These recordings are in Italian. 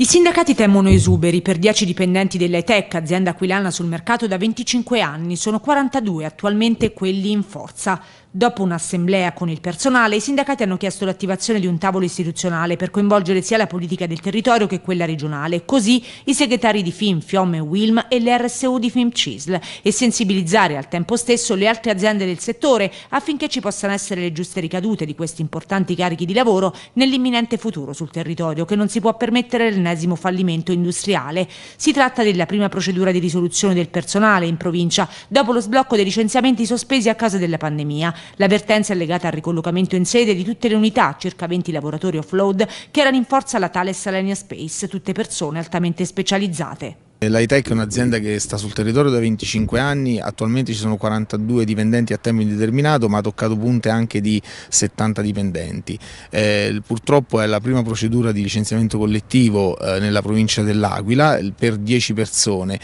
I sindacati temono esuberi per 10 dipendenti dell'ETEC, azienda aquilana sul mercato da 25 anni, sono 42 attualmente quelli in forza. Dopo un'assemblea con il personale, i sindacati hanno chiesto l'attivazione di un tavolo istituzionale per coinvolgere sia la politica del territorio che quella regionale, così i segretari di FIM, FIOM e WILM e l'RSU di FIM CISL e sensibilizzare al tempo stesso le altre aziende del settore affinché ci possano essere le giuste ricadute di questi importanti carichi di lavoro nell'imminente futuro sul territorio che non si può permettere il ennesimo fallimento industriale. Si tratta della prima procedura di risoluzione del personale in provincia dopo lo sblocco dei licenziamenti sospesi a causa della pandemia. L'avvertenza è legata al ricollocamento in sede di tutte le unità, circa 20 lavoratori offload, che erano in forza alla Thales Alenia Space, tutte persone altamente specializzate. L'ITEC è un'azienda che sta sul territorio da 25 anni, attualmente ci sono 42 dipendenti a tempo indeterminato ma ha toccato punte anche di 70 dipendenti. Eh, purtroppo è la prima procedura di licenziamento collettivo eh, nella provincia dell'Aquila per 10 persone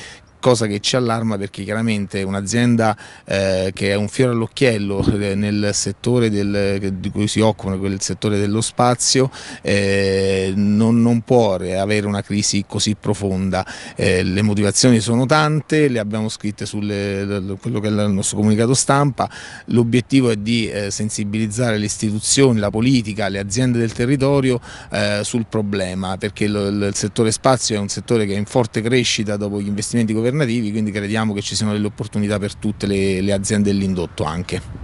cosa che ci allarma perché chiaramente un'azienda eh, che è un fiore all'occhiello eh, nel settore del, eh, di cui si occupano, quel settore dello spazio, eh, non, non, può avere una crisi così profonda. Eh, le motivazioni sono tante, le abbiamo scritte su quello che è il nostro comunicato stampa, l'obiettivo è di eh, sensibilizzare le istituzioni, la politica, le aziende del territorio sul problema, perché il, il settore spazio è un settore che è in forte crescita dopo gli investimenti governativi alternativi, quindi crediamo che ci siano delle opportunità per tutte le, le aziende dell'indotto anche.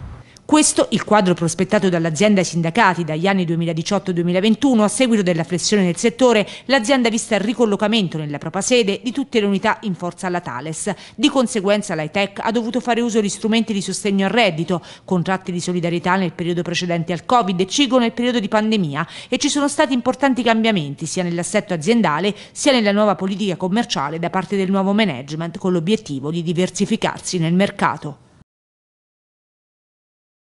Questo il quadro prospettato dall'azienda ai sindacati dagli anni 2018-2021 a seguito della flessione del settore, l'azienda ha visto il ricollocamento nella propria sede di tutte le unità in forza alla Thales. Di conseguenza l'ITEC ha dovuto fare uso di strumenti di sostegno al reddito, contratti di solidarietà nel periodo precedente al Covid e CIGO nel periodo di pandemia e ci sono stati importanti cambiamenti sia nell'assetto aziendale sia nella nuova politica commerciale da parte del nuovo management con l'obiettivo di diversificarsi nel mercato.